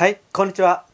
はい、こんにちは。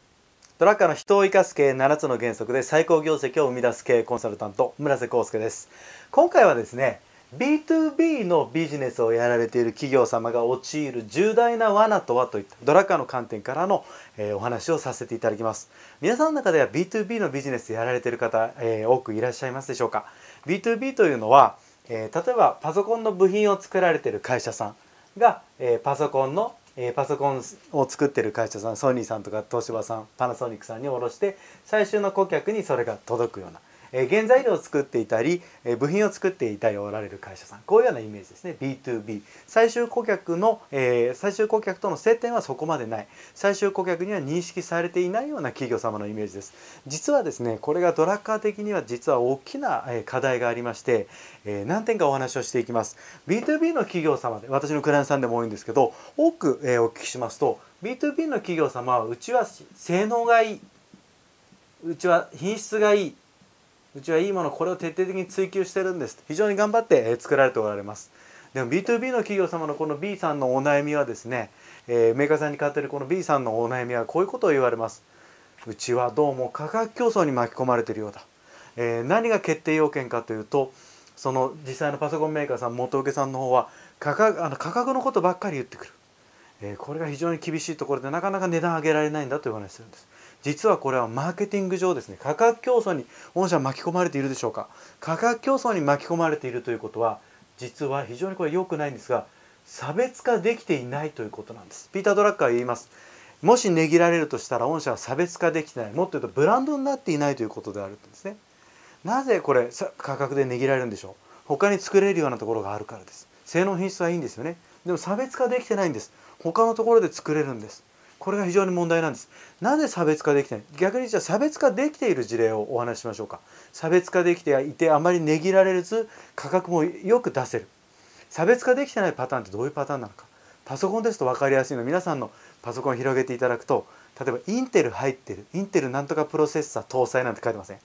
ドラッカーの人を生かす系7つの原則で最高業績を生み出す系コンサルタント、村瀬康介です。今回はですね、B2B のビジネスをやられている企業様が陥る重大な罠とはといったドラッカーの観点からの、えー、お話をさせていただきます。皆さんの中では B2B のビジネスやられている方、えー、多くいらっしゃいますでしょうか ?B2B というのは、えー、例えばパソコンの部品を作られている会社さんが、えパソコンのえー、パソコンを作ってる会社さんソニーさんとか東芝さんパナソニックさんに卸して最終の顧客にそれが届くようなえ原材料を作っていたり、え部品を作っていたりおられる会社さんこういうようなイメージですね B2B 最終顧客の、え最終顧客との接点はそこまでない最終顧客には認識されていないような企業様のイメージです実はですねこれがドラッカー的には実は大きな課題がありまして、え何点かお話をしていきます B2B の企業様で私のクライアントさんでも多いんですけど多く、えお聞きしますと B2B の企業様はうちは性能がいいうちは品質がいいうちはいいものこれを徹底的に追求してるんです非常に頑張って作られておられますでも B2B の企業様のこの B さんのお悩みはですね、えメーカーさんに買わってるこの B さんのお悩みはこういうことを言われますうちはどうも価格競争に巻き込まれてるようだ、えー、何が決定要件かというとその実際のパソコンメーカーさん元請けさんの方は価格あの価格のことばっかり言ってくる、えー、これが非常に厳しいところでなかなか値段上げられないんだという話するんです実はこれはマーケティング上ですね価格競争に御社巻き込まれているでしょうか価格競争に巻き込まれているということは実は非常にこれ良くないんですが差別化できていないということなんですピーター・ドラッカーは言いますもし値切られるとしたら御社は差別化できてないもっと言うとブランドになっていないということであるんですねなぜこれ価格で値切られるんでしょう他に作れるようなところがあるからです性能品質はいいんですよねでも差別化できてないんです他のところで作れるんですこれが非常に問題なんですなぜ差別化できない逆にじゃあ差別化できている事例をお話ししましょうか差別化できていてあまり値切られず価格もよく出せる差別化できてないパターンってどういうパターンなのかパソコンですと分かりやすいの皆さんのパソコンを広げていただくと例えばインテル入ってるインテルなんとかプロセッサー搭載なんて書いてません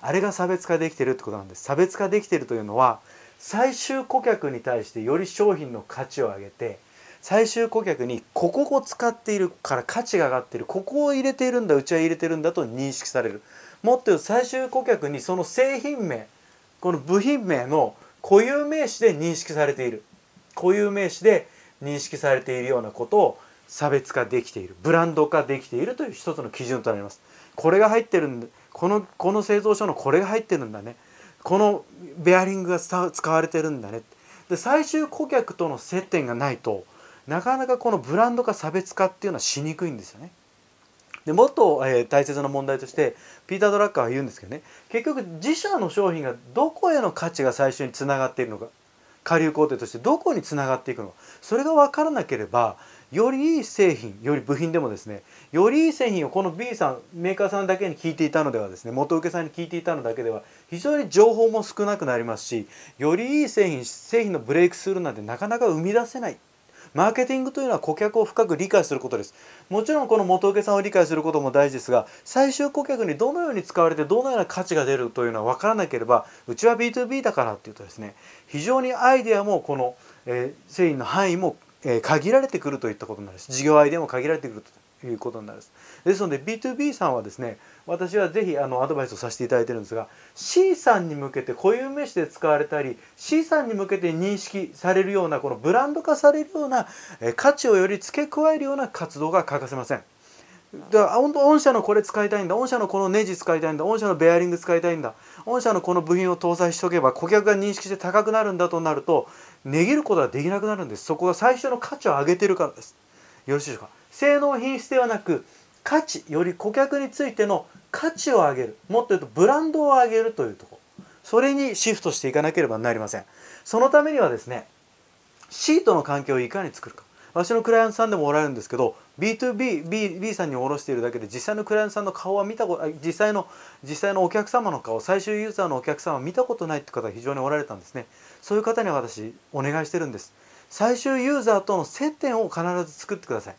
あれが差別化できてるってことなんです差別化できてるというのは最終顧客に対してより商品の価値を上げて最終顧客にここを使っているから価値が上がってるここを入れているんだうちは入れてるんだと認識されるもっと言うと最終顧客にその製品名この部品名の固有名詞で認識されている固有名詞で認識されているようなことを差別化できているブランド化できているという一つの基準となりますこれが入ってるんでこのこの製造所のこれが入ってるんだねこのベアリングが使われてるんだねで最終顧客との接点がないとなかなかこのブランド化差別化っていうのはしにくいんですよね。でもっと、えー、大切な問題としてピーター・ドラッカーは言うんですけどね結局自社の商品がどこへの価値が最初につながっているのか下流工程としてどこにつながっていくのかそれが分からなければよりいい製品より部品でもですねよりいい製品をこの B さんメーカーさんだけに聞いていたのではですね元請けさんに聞いていたのだけでは非常に情報も少なくなりますしよりいい製品製品のブレイクスルーなんてなかなか生み出せないマーケティングというのは顧客を深く理解することですもちろんこの元請けさんを理解することも大事ですが最終顧客にどのように使われてどのような価値が出るというのは分からなければうちは B2B だからっていうとですね非常にアイデアもこの、えー、製品の範囲もえ限られてくるといったことになるし事業アイデアも限られてくるということになんです。ですので B2B さんはですね私はぜひあのアドバイスをさせていただいてるんですが C さんに向けて固有名詞で使われたり C さんに向けて認識されるようなこのブランド化されるような価値をより付け加えるような活動が欠かせません。だから御社のこれ使いたいんだ御社のこのネジ使いたいんだ御社のベアリング使いたいんだ御社のこの部品を搭載しておけば顧客が認識して高くなるんだとなると値切ることができなくなるんですそこが最初の価値を上げてるからですよろしいでしょうか性能品質ではなく価値より顧客についての価値を上げるもっと言うとブランドを上げるというとこそれにシフトしていかなければなりませんそのためにはですねシートの環境をいかに作るか私のクライアントさんでもおられるんですけど B2B B, B さんに卸しているだけで実際のクライアントさんの顔は見たこと実際の実際のお客様の顔最終ユーザーのお客様は見たことないって方が非常におられたんですねそういう方には私お願いしてるんです最終ユーザーとの接点を必ず作ってください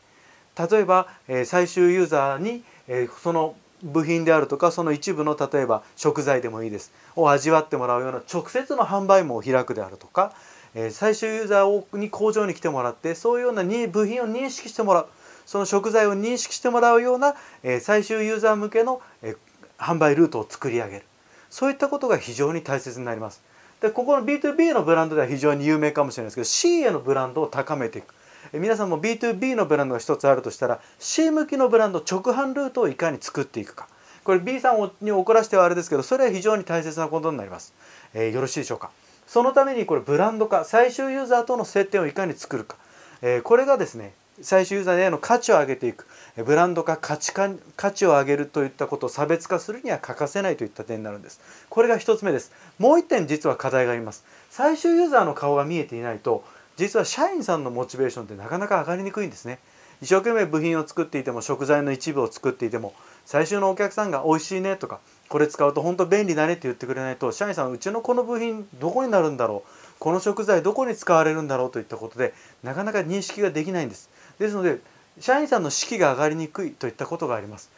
例えば、え最終ユーザーに、えその部品であるとかその一部の例えば食材でもいいですを味わってもらうような直接の販売網を開くであるとか、え最終ユーザーに工場に来てもらってそういうようなに部品を認識してもらうその食材を認識してもらうような、え最終ユーザー向けの、え販売ルートを作り上げるそういったことが非常に大切になります。でここの B2B のブランドでは非常に有名かもしれないですけど C へのブランドを高めていく皆さんも B2B のブランドが一つあるとしたら C 向きのブランド直販ルートをいかに作っていくかこれ B さんに怒らせてはあれですけどそれは非常に大切なことになります、えー、よろしいでしょうかそのためにこれブランド化最終ユーザーとの接点をいかに作るか、えー、これがですね最終ユーザーへの価値を上げていくブランド化価値化価値を上げるといったことを差別化するには欠かせないといった点になるんですこれが1つ目ですもう1点実は課題があります最終ユーザーの顔が見えていないと実は社員さんのモチベーションってなかなか上がりにくいんですね一生懸命部品を作っていても食材の一部を作っていても最終のお客さんが美味しいねとかこれ使うと本当便利だねって言ってくれないと社員さんうちのこの部品どこになるんだろうこの食材どこに使われるんだろうといったことでなかなか認識ができないんですですので社員さんの士気が上がりにくいといったことがあります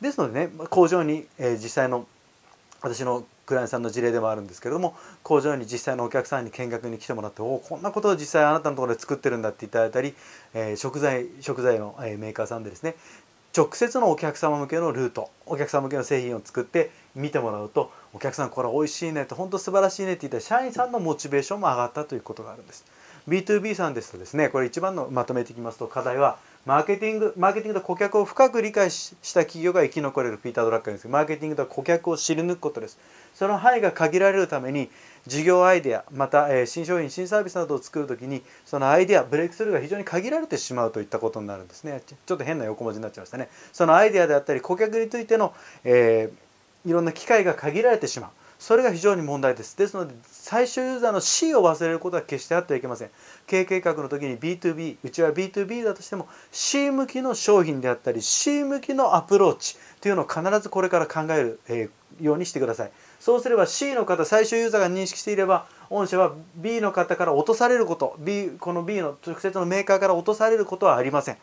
ですのでね工場に、えー、実際の私のクライアントさんの事例でもあるんですけれども工場に実際のお客さんに見学に来てもらっておこんなことを実際あなたのところで作ってるんだっていただいたり、えー、食材食材の、えー、メーカーさんでですね直接のお客様向けのルートお客様向けの製品を作って見てもらうとお客さんこれ美味しいねと本当素晴らしいねって言った社員さんのモチベーションも上がったということがあるんです B2B さんですとですねこれ一番のまとめていきますと課題はマーケティングマーケティングと顧客を深く理解した企業が生き残れるピーター・ドラッカーですマーケティングとは顧客を知り抜くことですその範囲が限られるために事業アイデアまた、え新商品新サービスなどを作るときにそのアイデアブレイクスルーが非常に限られてしまうといったことになるんですねちょっと変な横文字になっちゃいましたねそのアイデアであったり顧客についての、えー、いろんな機会が限られてしまうそれが非常に問題ですですので最終ユーザーの C を忘れることは決してあってはいけません経営計画の時に B2B うちは B2B だとしても C 向きの商品であったり C 向きのアプローチというのを必ずこれから考える、えー、ようにしてくださいそうすれば C の方最終ユーザーが認識していれば御社は B の方から落とされること B この B の直接のメーカーから落とされることはありません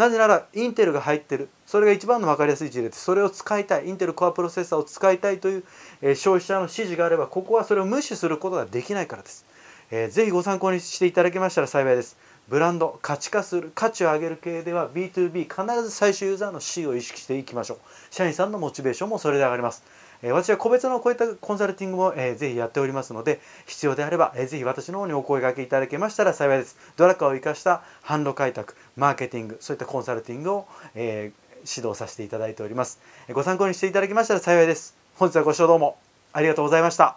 なぜならインテルが入ってるそれが一番の分かりやすい事例ですそれを使いたいインテルコアプロセッサーを使いたいという、え消費者の指示があればここはそれを無視することができないからです、えー、ぜひご参考にしていただけましたら幸いですブランド価値化する価値を上げる系では B2B 必ず最終ユーザーの C を意識していきましょう社員さんのモチベーションもそれで上がります私は個別のこういったコンサルティングもぜひやっておりますので必要であればぜひ私の方にお声がけいただけましたら幸いですドラカを生かした販路開拓マーケティングそういったコンサルティングを指導させていただいておりますご参考にしていただけましたら幸いです本日はご視聴どうもありがとうございました